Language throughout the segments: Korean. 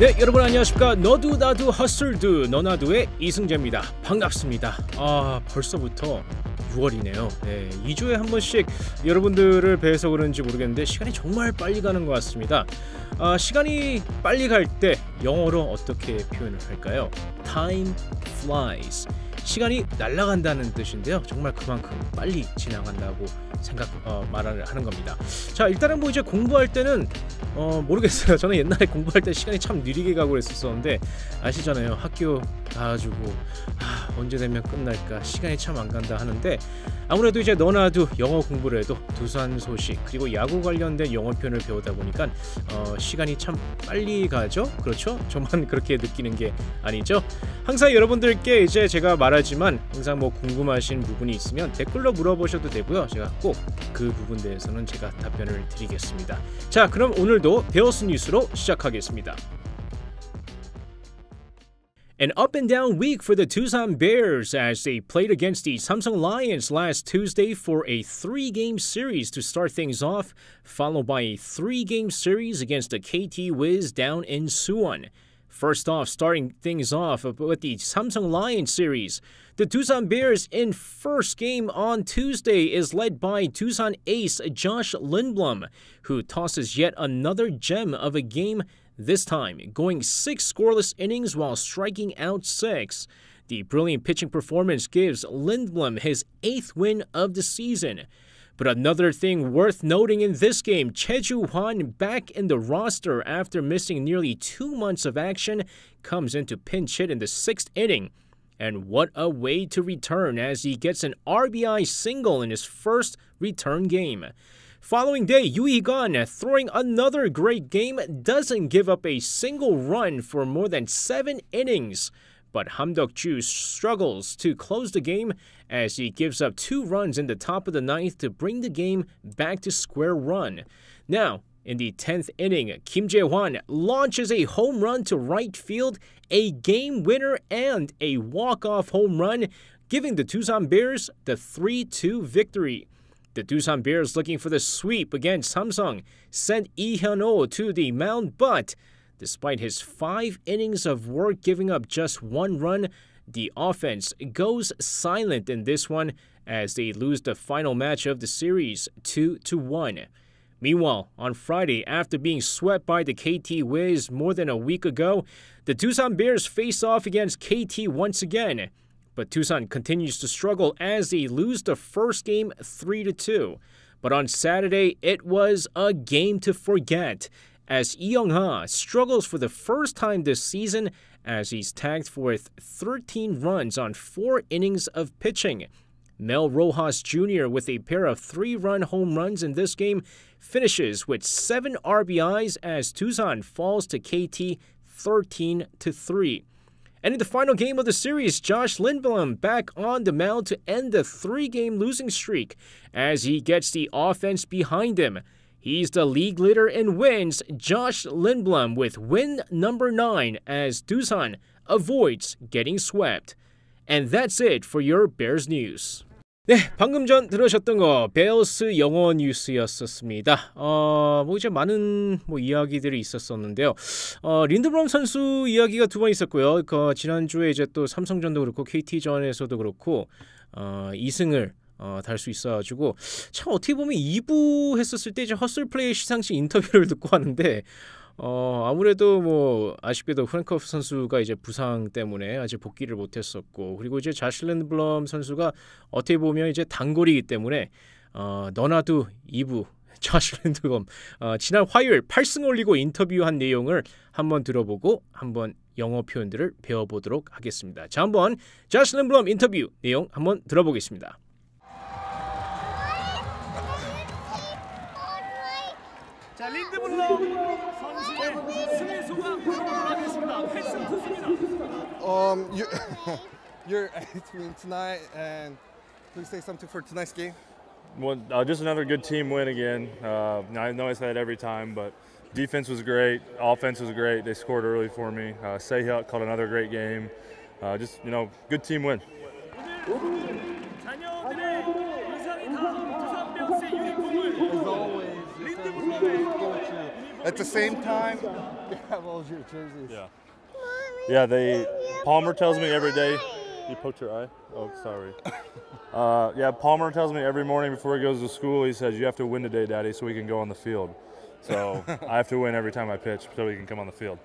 네 여러분 안녕하십니까 너두나두 허슬드 너나두의 이승재입니다 반갑습니다 아 벌써부터 6월이네요 네, 2주에 한 번씩 여러분들을 뵈서 그런지 모르겠는데 시간이 정말 빨리 가는 것 같습니다 아, 시간이 빨리 갈 때 영어로 어떻게 표현을 할까요? Time flies 시간이 날아간다는 뜻인데요. 정말 그만큼 빨리 지나간다고 생각 어, 말을 하는 겁니다. 자 일단은 뭐 이제 공부할 때는 어, 모르겠어요. 저는 옛날에 공부할 때 시간이 참 느리게 가고 그랬었었는데 아시잖아요. 학교 가가지고 아, 언제 되면 끝날까 시간이 참 안 간다 하는데 아무래도 이제 너나도 영어 공부를 해도 두산 소식 그리고 야구 관련된 영어 표현을 배우다 보니까 어, 시간이 참 빨리 가죠 그렇죠 저만 그렇게 느끼는 게 아니죠 항상 여러분들께 이제 제가 말하지만 항상 뭐 궁금하신 부분이 있으면 댓글로 물어보셔도 되고요 제가 꼭 그 부분 대해서는 제가 답변을 드리겠습니다 자 그럼 오늘도 베어스 뉴스로 시작하겠습니다. An up and down week for the Tucson Bears as they played against the Samsung Lions last Tuesday for a three game series to start things off, followed by a three game series against the KT Wiz down in Suwon. First off, starting things off with the Samsung Lions series. The Tucson Bears in first game on Tuesday is led by Tucson ace Josh Lindblom, who tosses yet another gem of a game this time going six scoreless innings while striking out six. The brilliant pitching performance gives Lindblom his eighth win of the season. But another thing worth noting in this game, Cheju Huan back in the roster after missing nearly two months of action comes in to pinch hit in the sixth inning. And what a way to return as he gets an RBI single in his first return game. Following day, Yui Gan, throwing another great game, doesn't give up a single run for more than seven innings. But Hamdok Chu struggles to close the game as he gives up two runs in the top of the ninth to bring the game back to square one. Now, in the 10th inning, Kim Jae-hwan launches a home run to right field, a game winner and a walk-off home run, giving the Tucson Bears the 3-2 victory. The Doosan Bears looking for the sweep against Samsung sent Lee Hyun-oh to the mound, but despite his five innings of work giving up just one run, the offense goes silent in this one as they lose the final match of the series 2 to 1. Meanwhile, on Friday, after being swept by the KT Wiz more than a week ago, the Tucson Bears face off against KT once again but Tucson continues to struggle as they lose the first game 3 2. But on Saturday, it was a game to forget as Yong Ha struggles for the first time this season as he's tagged for 13 runs on four innings of pitching. Mel Rojas Jr., with a pair of three run home runs in this game, finishes with seven RBIs as Tucson falls to KT 13 3. And in the final game of the series, Josh Lindblom back on the mound to end the three game losing streak as he gets the offense behind him. He's the league leader in wins, Josh Lindblom, with win number 9 as Dusan avoids getting swept. And that's it for your Bears news. 네, 방금 전 들으셨던 거 베어스 영어 뉴스였었습니다. 어, 뭐 이제 많은 뭐 이야기들이 있었었는데요. 어, 린드블럼 선수 이야기가 두 번 있었고요. 그 지난주에 이제 또 삼성전도 그렇고 KT전에서도 그렇고 어, 2승을 어, 달 수 있어가지고 참 어떻게 보면 2부 했었을 때 이제 허슬 플레이 시상식 인터뷰를 듣고 하는데 어, 아무래도 뭐 아쉽게도 프랭커 선수가 이제 부상 때문에 아직 복귀를 못했었고 그리고 이제 자실랜드 블럼 선수가 어떻게 보면 이제 단골이기 때문에 어, 너나두 2부 자실랜드검 어, 지난 화요일 8승 올리고 인터뷰한 내용을 한번 들어보고 한번 영어 표현들을 배워보도록 하겠습니다. 자 한번 자실랜드 블럼 인터뷰 내용 한번 들어보겠습니다. Um, you, you're between tonight and please say something for tonight's game. Well, uh, just another good team win again. Uh, I know I say that every time, but defense was great, offense was great. They scored early for me. Uh, Sehuk called another great game. Uh, just you know, good team win. At the same time, they have all your jerseys. Yeah. Yeah, they Palmer tells me every day. You poked your eye? Oh, sorry. Uh, yeah, Palmer tells me every morning before he goes to school, he says, You have to win today, Daddy, so we can go on the field. So I have to win every time I pitch so we can come on the field.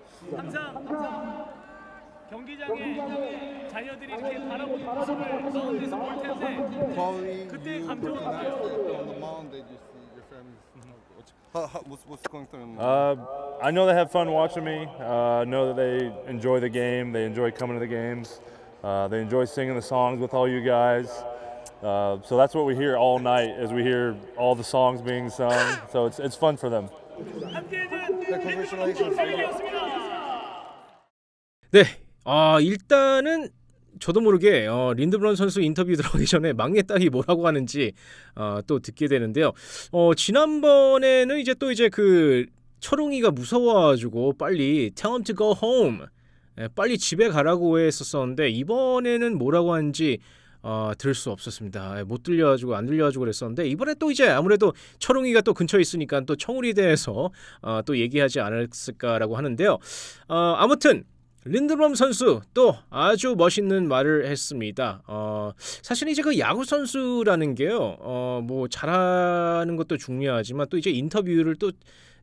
How, how, what's, what's, going through? Uh, I know they have fun watching me. I uh, know that they enjoy the game. They enjoy coming to the games. Uh, they enjoy singing the songs with all you guys. Uh, so that's what we hear all night as we hear all the songs being sung. So it's, it's fun for them. 네, 아 일단은 저도 모르게 어, 린드브런 선수 인터뷰 들어가기 전에 막내 딸이 뭐라고 하는지 어, 또 듣게 되는데요. 어, 지난번에는 이제 또 이제 그 철웅이가 무서워가지고 빨리 tell him to go home 네, 빨리 집에 가라고 했었었는데 이번에는 뭐라고 하는지 어, 들을 수 없었습니다. 예, 못 들려가지고 안 들려가지고 그랬었는데 이번에 또 이제 아무래도 철웅이가 또 근처에 있으니까 또청울이대에서 어, 또 얘기하지 않았을까라고 하는데요. 어, 아무튼 린드블 선수 또 아주 멋있는 말을 했습니다. 어, 사실 이제 그 야구 선수라는 게요, 어, 뭐 잘하는 것도 중요하지만 또 이제 인터뷰를 또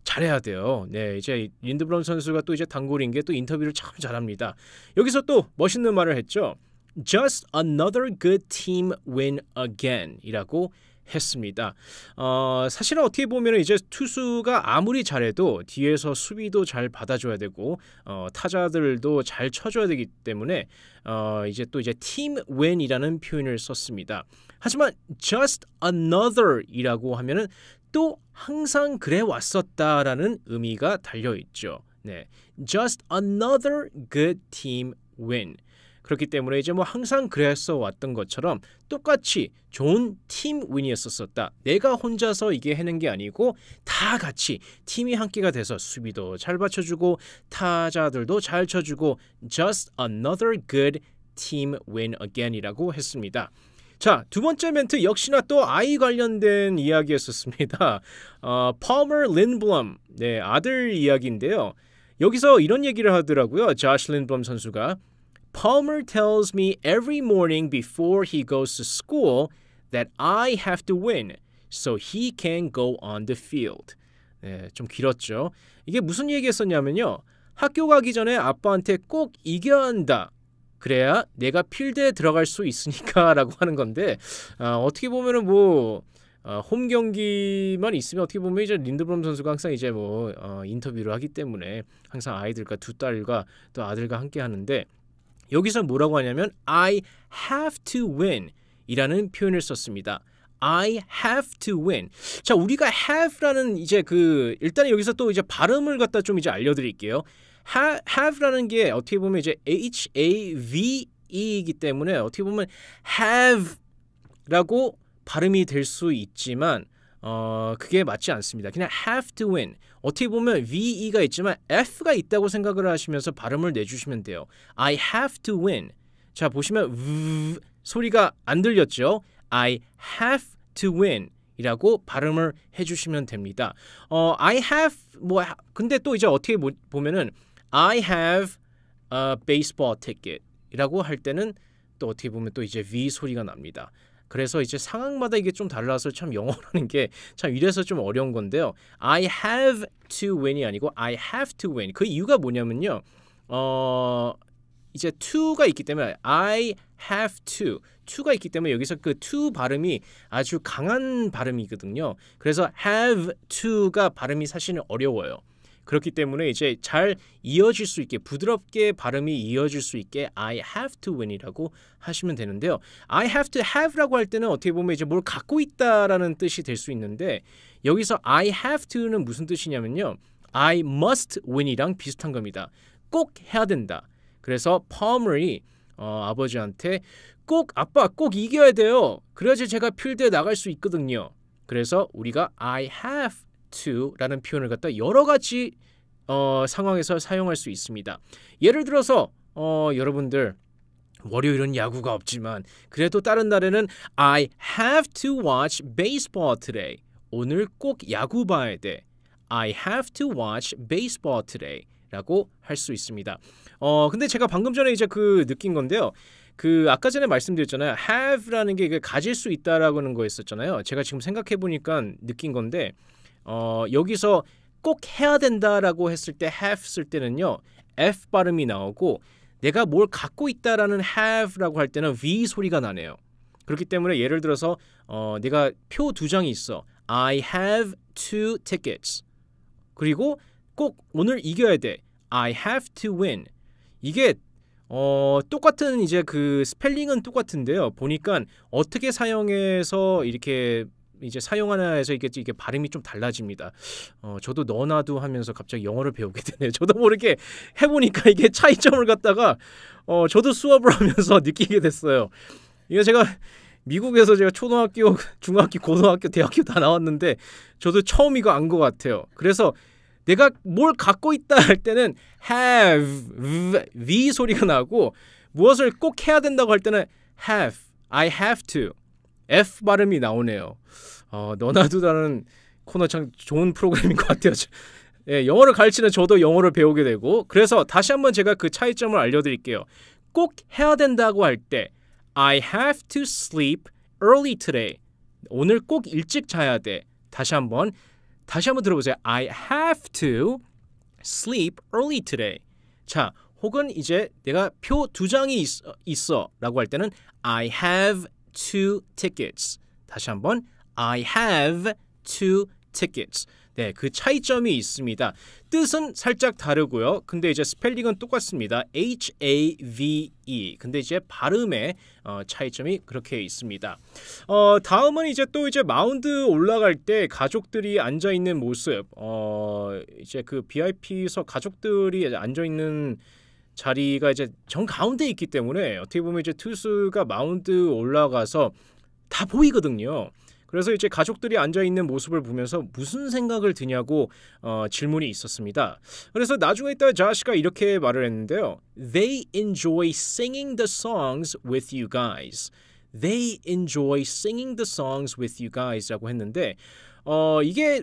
잘해야 돼요. 네, 이제 린드블럼 선수가 또 이제 단골인 게 또 인터뷰를 참 잘합니다. 여기서 또 멋있는 말을 했죠. Just another good team win again 이라고 했습니다. 어, 사실은 어떻게 보면 이제 투수가 아무리 잘해도 뒤에서 수비도 잘 받아줘야 되고 어, 타자들도 잘 쳐줘야 되기 때문에 어, 이제 또 이제 팀 웬이라는 표현을 썼습니다. 하지만 just another이라고 하면은 또 항상 그래 왔었다라는 의미가 달려 있죠. 네, just another good team win. 그렇기 때문에 이제 뭐 항상 그랬어 왔던 것처럼 똑같이 좋은 팀 윈이었었다. 내가 혼자서 이게 해낸 게 아니고 다 같이 팀이 한 끼가 돼서 수비도 잘 받쳐주고 타자들도 잘 쳐주고 just another good team win again이라고 했습니다. 자, 두 번째 멘트 역시나 또 아이 관련된 이야기였었습니다. 어, Palmer Lindblom, 네, 아들 이야기인데요. 여기서 이런 얘기를 하더라고요. 자슐 린블럼 선수가 Palmer tells me every morning before he goes to school that I have to win so he can go on the field. 네, 좀 길었죠. 이게 무슨 얘기했었냐면요. 학교 가기 전에 아빠한테 꼭 이겨야 한다. 그래야 내가 필드에 들어갈 수 있으니까라고 하는 건데 아, 어, 떻게 보면은 뭐 어, 홈 경기만 있으면 어떻게 보면 이제 린드브롬 선수가 항상 이제 뭐 어, 인터뷰를 하기 때문에 항상 아이들과 두 딸과 또 아들과 함께 하는데 여기서 뭐라고 하냐면 I have to win 이라는 표현을 썼습니다. I have to win. 자, 우리가 have라는 이제 그 일단 여기서 또 이제 발음을 갖다 좀 이제 알려 드릴게요. have라는 게 어떻게 보면 이제 h a v e이기 때문에 어떻게 보면 have라고 발음이 될 수 있지만 어, 그게 맞지 않습니다. 그냥 have to win. 어떻게 보면 VE가 있지만 F가 있다고 생각을 하시면서 발음을 내주시면 돼요. I have to win. 자, 보시면 v 소리가 안 들렸죠? I have to win. 이라고 발음을 해주시면 됩니다. 어, I have 뭐 근데 또 이제 어떻게 보면은 I have a baseball ticket 이라고 할 때는 또 어떻게 보면 또 이제 V 소리가 납니다. 그래서 이제 상황마다 이게 좀 달라서 참 영어라는 게 참 이래서 좀 어려운 건데요. I have to win이 아니고 I have to win. 그 이유가 뭐냐면요. 어 이제 to가 있기 때문에 I have to to가 있기 때문에 여기서 그 to 발음이 아주 강한 발음이거든요. 그래서 have to가 발음이 사실은 어려워요. 그렇기 때문에 이제 잘 이어질 수 있게 부드럽게 발음이 이어질 수 있게 I have to win이라고 하시면 되는데요. I have to have라고 할 때는 어떻게 보면 이제 뭘 갖고 있다라는 뜻이 될 수 있는데 여기서 I have to는 무슨 뜻이냐면요. I must win이랑 비슷한 겁니다. 꼭 해야 된다. 그래서 Palmer이 어, 아버지한테 꼭 아빠 꼭 이겨야 돼요. 그래야지 제가 필드에 나갈 수 있거든요. 그래서 우리가 I have to라는 표현을 갖다 여러 가지 어, 상황에서 사용할 수 있습니다. 예를 들어서 어, 여러분들 월요일은 야구가 없지만 그래도 다른 날에는 I have to watch baseball today. 오늘 꼭 야구 봐야 돼. I have to watch baseball today. 라고 할 수 있습니다. 어, 근데 제가 방금 전에 이제 그 느낀 건데요. 그 아까 전에 말씀드렸잖아요. have라는 게 가질 수 있다라고 하는 거였었잖아요. 제가 지금 생각해 보니까 느낀 건데 어, 여기서 꼭 해야 된다라고 했을 때 have 쓸 때는요. f 발음이 나오고 내가 뭘 갖고 있다라는 have라고 할 때는 v 소리가 나네요. 그렇기 때문에 예를 들어서 어, 내가 표 두 장이 있어. I have two tickets. 그리고 꼭 오늘 이겨야 돼. I have to win. 이게 어, 똑같은 이제 그 스펠링은 똑같은데요. 보니까 어떻게 사용해서 이렇게 이제 사용하나에서 이게 이게 발음이 좀 달라집니다. 어, 저도 너나도 하면서 갑자기 영어를 배우게 되네요. 저도 모르게 뭐 해보니까 이게 차이점을 갖다가 어, 저도 수업을 하면서 느끼게 됐어요. 이거 제가 미국에서 제가 초등학교, 중학교, 고등학교, 대학교 다 나왔는데 저도 처음 이거 안 것 같아요. 그래서 내가 뭘 갖고 있다 할 때는 have, v 소리가 나고 무엇을 꼭 해야 된다고 할 때는 have, I have to. F 발음이 나오네요. 어, 너나두다는 코너 참 좋은 프로그램인 것 같아요. 예, 영어를 가르치는 저도 영어를 배우게 되고 그래서 다시 한번 제가 그 차이점을 알려드릴게요. 꼭 해야 된다고 할 때 I have to sleep early today. 오늘 꼭 일찍 자야 돼. 다시 한번 다시 한번 들어보세요. I have to sleep early today. 자, 혹은 이제 내가 표 두 장이 있, 있어라고 할 때는 I have two tickets. 다시 한번 I have two tickets. 네, 그 차이점이 있습니다. 뜻은 살짝 다르고요. 근데 이제 스펠링은 똑같습니다. H A V E. 근데 이제 발음의 어, 차이점이 그렇게 있습니다. 어, 다음은 이제 또 이제 마운드 올라갈 때 가족들이 앉아 있는 모습. 어, 이제 그 VIP석 가족들이 앉아 있는 자리가 이제 정 가운데 있기 때문에 어떻게 보면 이제 투수가 마운드 올라가서 다 보이거든요. 그래서 이제 가족들이 앉아 있는 모습을 보면서 무슨 생각을 드냐고 어, 질문이 있었습니다. 그래서 나중에 있다 자시가 이렇게 말을 했는데요. They enjoy singing the songs with you guys. They enjoy singing the songs with you guys라고 했는데 어, 이게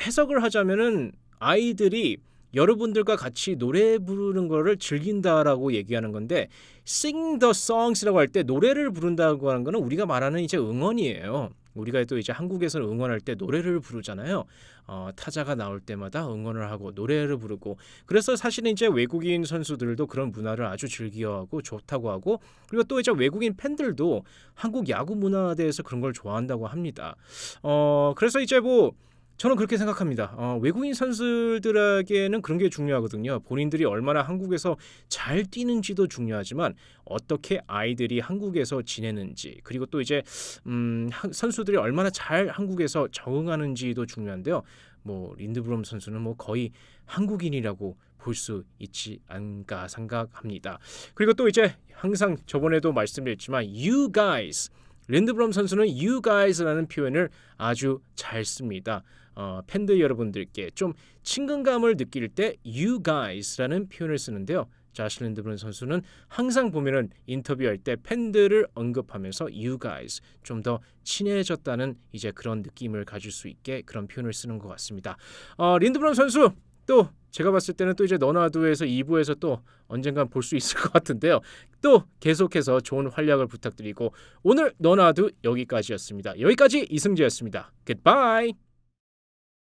해석을 하자면은 아이들이 여러분들과 같이 노래 부르는 거를 즐긴다라고 얘기하는 건데 sing the songs라고 할 때 노래를 부른다고 하는 거는 우리가 말하는 이제 응원이에요. 우리가 또 이제 한국에서는 응원할 때 노래를 부르잖아요. 어, 타자가 나올 때마다 응원을 하고 노래를 부르고 그래서 사실은 이제 외국인 선수들도 그런 문화를 아주 즐겨하고 좋다고 하고 그리고 또 이제 외국인 팬들도 한국 야구 문화에 대해서 그런 걸 좋아한다고 합니다. 어, 그래서 이제 뭐 저는 그렇게 생각합니다. 어, 외국인 선수들에게는 그런 게 중요하거든요. 본인들이 얼마나 한국에서 잘 뛰는지도 중요하지만 어떻게 아이들이 한국에서 지내는지 그리고 또 이제 음, 선수들이 얼마나 잘 한국에서 적응하는지도 중요한데요. 뭐 린드브롬 선수는 뭐 거의 한국인이라고 볼 수 있지 않을까 생각합니다. 그리고 또 이제 항상 저번에도 말씀드렸지만 you guys 린드브롬 선수는 you guys라는 표현을 아주 잘 씁니다. 어, 팬들 여러분들께 좀 친근감을 느낄 때 you guys라는 표현을 쓰는데요. 자실랜드 브론 선수는 항상 보면은 인터뷰할 때 팬들을 언급하면서 you guys 좀 더 친해졌다는 이제 그런 느낌을 가질 수 있게 그런 표현을 쓰는 것 같습니다. 어, 린드브론 선수 또 제가 봤을 때는 또 이제 너나두에서 2부에서 또 언젠간 볼 수 있을 것 같은데요. 또 계속해서 좋은 활약을 부탁드리고 오늘 너나두 여기까지였습니다. 여기까지 이승재였습니다. Goodbye.